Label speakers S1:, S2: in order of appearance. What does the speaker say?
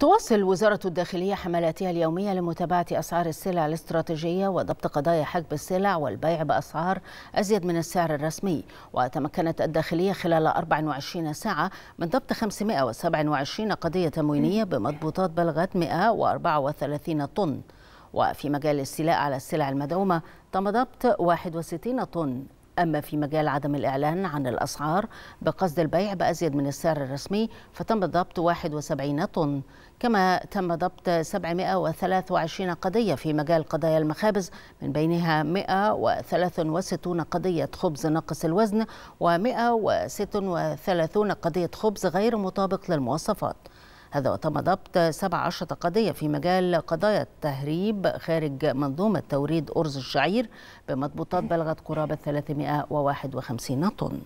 S1: تواصل وزارة الداخلية حملاتها اليومية لمتابعة أسعار السلع الاستراتيجية وضبط قضايا حجب السلع والبيع بأسعار أزيد من السعر الرسمي وتمكنت الداخلية خلال 24 ساعة من ضبط 527 قضية تموينية بمضبوطات بلغت 134 طن وفي مجال الاستيلاء على السلع المدعومة تم ضبط 61 طن أما في مجال عدم الإعلان عن الأسعار بقصد البيع بأزيد من السعر الرسمي فتم ضبط 71 طن كما تم ضبط 723 قضية في مجال قضايا المخابز من بينها 163 قضية خبز ناقص الوزن و 136 قضية خبز غير مطابق للمواصفات هذا وتم ضبط 17 قضية في مجال قضايا التهريب خارج منظومة توريد أرز الشعير بمضبوطات بلغت قرابة 351 طن